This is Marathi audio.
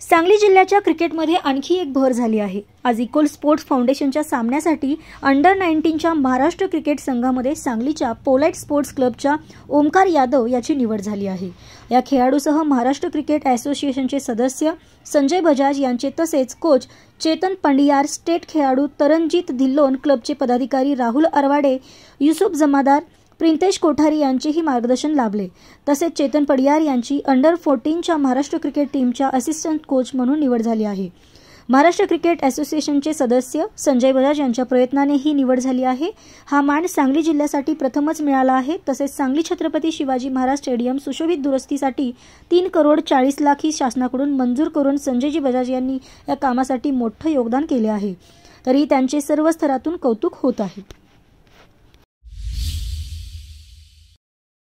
सांगली जिल्ह्याच्या क्रिकेटमध्ये आणखी एक भर झाली आहे आज इकोल स्पोर्ट्स फाउंडेशनच्या सामन्यासाठी अंडर नाईन्टीनच्या महाराष्ट्र क्रिकेट संघामध्ये सांगलीच्या पोलाइट स्पोर्ट्स क्लबच्या ओमकार यादव याची निवड झाली आहे या खेळाडूसह महाराष्ट्र क्रिकेट असोसिएशनचे सदस्य संजय बजाज यांचे तसेच कोच चेतन पंडियार स्टेट खेळाडू तरनजीत धिल्लोन क्लबचे पदाधिकारी राहुल अरवाडे युसुफ जमादार प्रिंतेश कोठारी यांचेही मार्गदर्शन लाभले तसेच चेतन पडियार यांची अंडर फोर्टीनच्या महाराष्ट्र क्रिकेट टीमच्या असिस्टंट कोच म्हणून निवड झाली आहे महाराष्ट्र क्रिकेट असोसिएशनचे सदस्य संजय बजाज यांच्या प्रयत्नाने ही निवड झाली आहे हा मान सांगली जिल्ह्यासाठी प्रथमच मिळाला आहे तसेच सांगली छत्रपती शिवाजी महाराज स्टेडियम सुशोभित दुरुस्तीसाठी तीन करोड चाळीस लाख ही शासनाकडून मंजूर करून संजयजी बजाज यांनी या कामासाठी मोठं योगदान केले आहे तरी त्यांचे सर्व स्तरातून कौतुक होत आहे